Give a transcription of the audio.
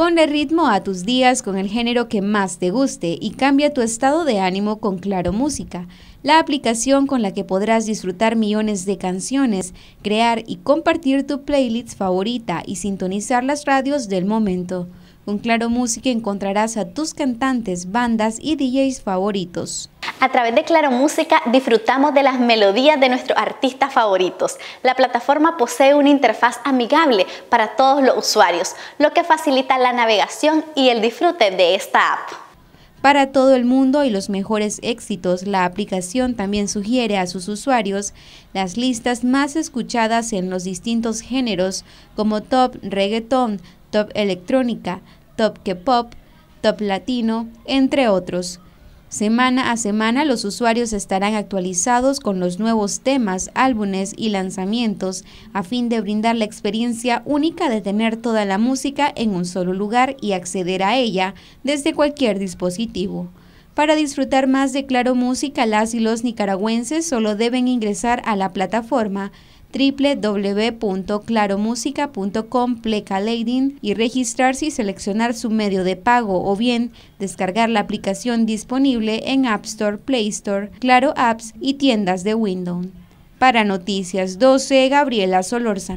Ponle ritmo a tus días con el género que más te guste y cambia tu estado de ánimo con Claro Música, la aplicación con la que podrás disfrutar millones de canciones, crear y compartir tu playlist favorita y sintonizar las radios del momento. Con Claro Música encontrarás a tus cantantes, bandas y DJs favoritos. A través de Claro Música disfrutamos de las melodías de nuestros artistas favoritos. La plataforma posee una interfaz amigable para todos los usuarios, lo que facilita la navegación y el disfrute de esta app. Para todo el mundo y los mejores éxitos, la aplicación también sugiere a sus usuarios las listas más escuchadas en los distintos géneros como top reggaeton, top electrónica, top K-pop, top latino, entre otros. Semana a semana los usuarios estarán actualizados con los nuevos temas, álbumes y lanzamientos a fin de brindar la experiencia única de tener toda la música en un solo lugar y acceder a ella desde cualquier dispositivo. Para disfrutar más de Claro Música, las y los nicaragüenses solo deben ingresar a la plataforma www.claromusica.com pleca Lading y registrarse y seleccionar su medio de pago o bien descargar la aplicación disponible en App Store, Play Store, Claro Apps y tiendas de Windows. Para Noticias 12, Gabriela Solorza.